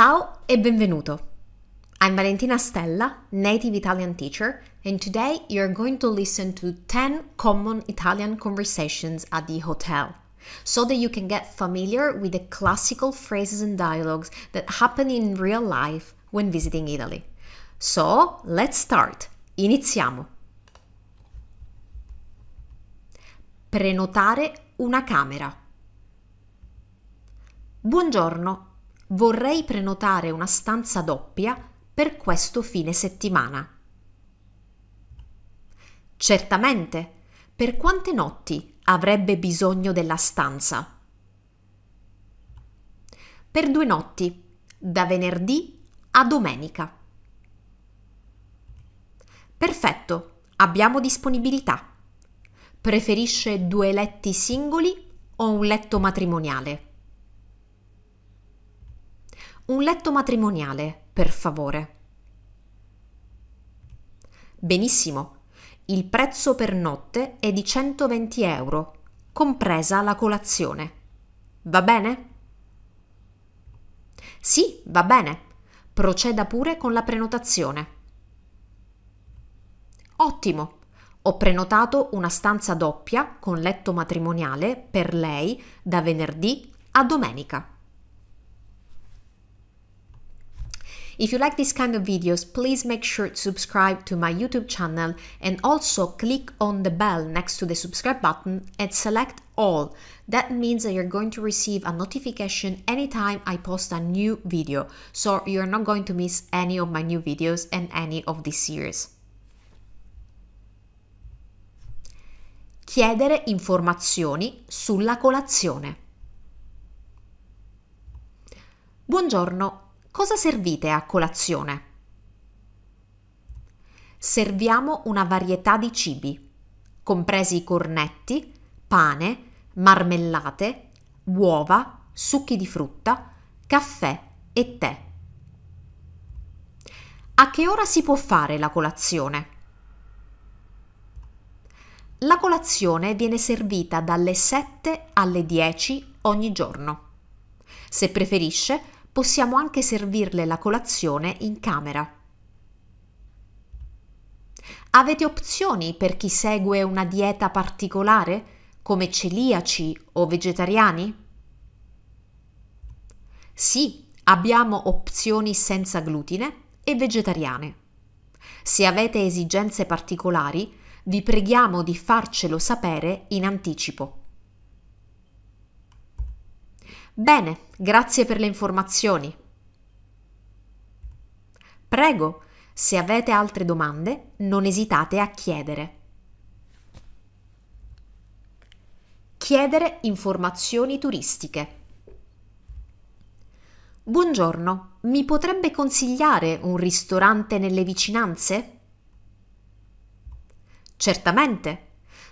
Ciao e benvenuto. I'm Valentina Stella, native Italian teacher, and today you're going to listen to 10 common Italian conversations at the hotel so that you can get familiar with the classical phrases and dialogues that happen in real life when visiting Italy. So, let's start. Iniziamo. Prenotare una camera. Buongiorno, Vorrei prenotare una stanza doppia per questo fine settimana. Certamente. Per quante notti avrebbe bisogno della stanza? Per due notti, da venerdì a domenica. Perfetto, abbiamo disponibilità. Preferisce due letti singoli o un letto matrimoniale? Un letto matrimoniale, per favore. Benissimo. Il prezzo per notte è di 120 euro, compresa la colazione. Va bene? Sì, va bene. Proceda pure con la prenotazione. Ottimo. Ho prenotato una stanza doppia con letto matrimoniale per lei da venerdì a domenica. If you like this kind of videos, please make sure to subscribe to my YouTube channel and also click on the bell next to the subscribe button and select all. That means that you're going to receive a notification anytime I post a new video, so you're not going to miss any of my new videos and any of this series. Chiedere informazioni sulla colazione. Buongiorno, Cosa servite a colazione? Serviamo una varietà di cibi, compresi cornetti, pane, marmellate, uova, succhi di frutta, caffè e tè. A che ora si può fare la colazione? La colazione viene servita dalle 7 alle 10 ogni giorno. Se preferisce, possiamo anche servirle la colazione in camera. Avete opzioni per chi segue una dieta particolare, come celiaci o vegetariani? Sì, abbiamo opzioni senza glutine e vegetariane. Se avete esigenze particolari, vi preghiamo di farcelo sapere in anticipo. Bene, grazie per le informazioni. Prego, se avete altre domande, non esitate a chiedere. Chiedere informazioni turistiche. Buongiorno, mi potrebbe consigliare un ristorante nelle vicinanze? Certamente.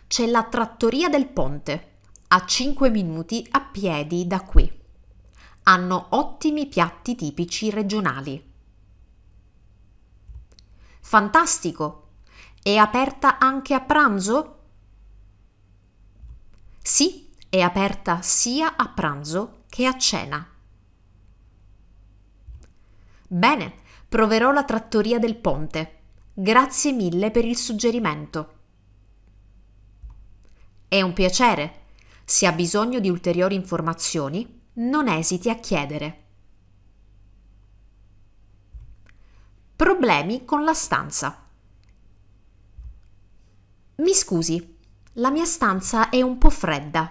C'è la trattoria del ponte, a 5 minuti a piedi da qui hanno ottimi piatti tipici regionali. Fantastico! È aperta anche a pranzo? Sì, è aperta sia a pranzo che a cena. Bene, proverò la trattoria del ponte. Grazie mille per il suggerimento. È un piacere. Se ha bisogno di ulteriori informazioni, non esiti a chiedere. Problemi con la stanza. Mi scusi, la mia stanza è un po' fredda.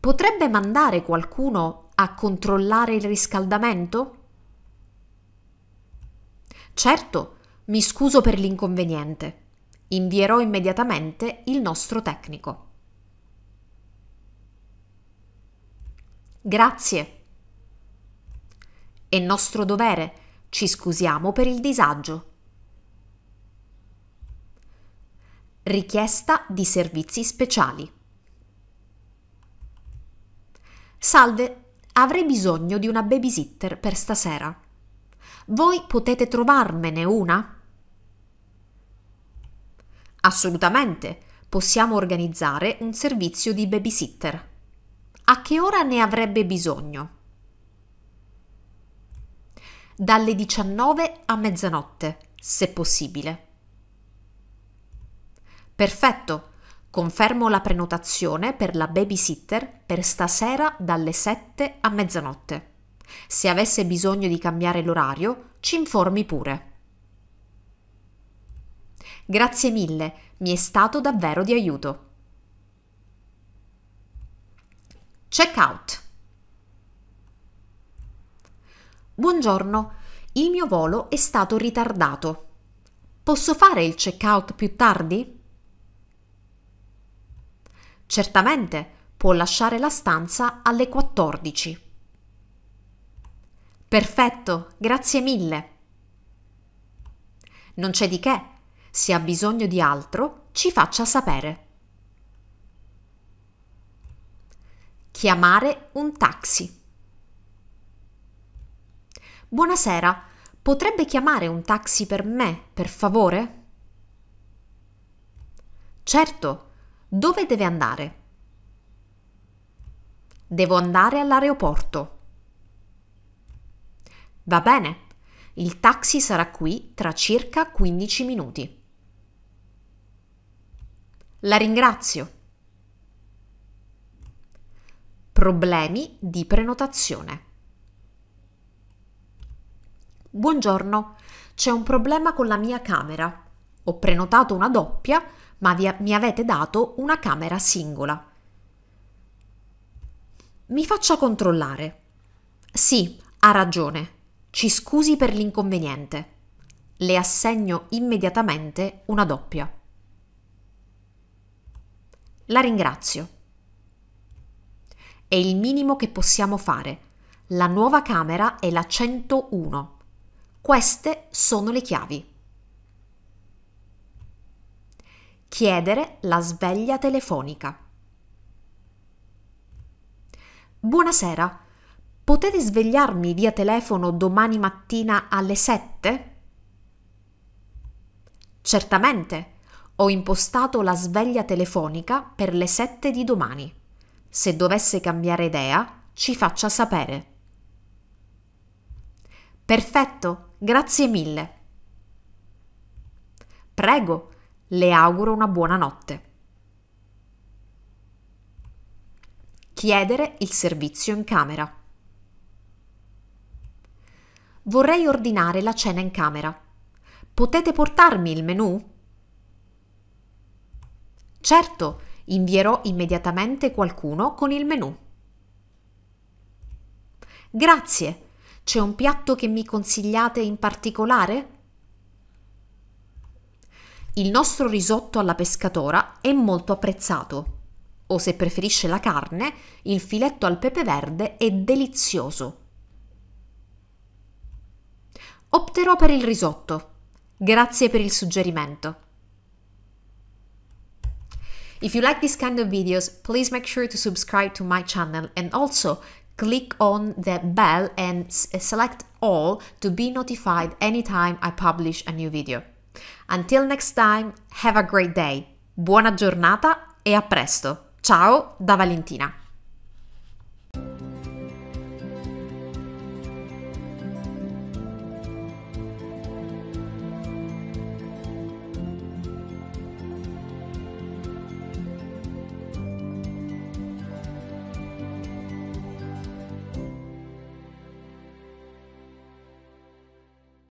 Potrebbe mandare qualcuno a controllare il riscaldamento? Certo, mi scuso per l'inconveniente. Invierò immediatamente il nostro tecnico. Grazie. È nostro dovere, ci scusiamo per il disagio. Richiesta di servizi speciali. Salve, avrei bisogno di una babysitter per stasera. Voi potete trovarmene una? Assolutamente, possiamo organizzare un servizio di babysitter. A che ora ne avrebbe bisogno? Dalle 19 a mezzanotte, se possibile. Perfetto, confermo la prenotazione per la babysitter per stasera dalle 7 a mezzanotte. Se avesse bisogno di cambiare l'orario, ci informi pure. Grazie mille, mi è stato davvero di aiuto. Checkout. Buongiorno, il mio volo è stato ritardato. Posso fare il checkout più tardi? Certamente, può lasciare la stanza alle 14. Perfetto, grazie mille. Non c'è di che. Se ha bisogno di altro, ci faccia sapere. Chiamare un taxi. Buonasera, potrebbe chiamare un taxi per me, per favore? Certo, dove deve andare? Devo andare all'aeroporto. Va bene, il taxi sarà qui tra circa 15 minuti. La ringrazio. Problemi di prenotazione. Buongiorno, c'è un problema con la mia camera. Ho prenotato una doppia, ma vi, mi avete dato una camera singola. Mi faccia controllare. Sì, ha ragione. Ci scusi per l'inconveniente. Le assegno immediatamente una doppia. La ringrazio. È il minimo che possiamo fare. La nuova camera è la 101. Queste sono le chiavi. Chiedere la sveglia telefonica. Buonasera, potete svegliarmi via telefono domani mattina alle 7? Certamente, ho impostato la sveglia telefonica per le 7 di domani se dovesse cambiare idea, ci faccia sapere. Perfetto, grazie mille. Prego, le auguro una buona notte. Chiedere il servizio in camera. Vorrei ordinare la cena in camera. Potete portarmi il menù? Certo, Invierò immediatamente qualcuno con il menù. Grazie. C'è un piatto che mi consigliate in particolare? Il nostro risotto alla pescatora è molto apprezzato. O se preferisce la carne, il filetto al pepe verde è delizioso. Opterò per il risotto. Grazie per il suggerimento. If you like this kind of videos, please make sure to subscribe to my channel and also click on the bell and uh, select all to be notified anytime I publish a new video. Until next time, have a great day, buona giornata e a presto. Ciao da Valentina.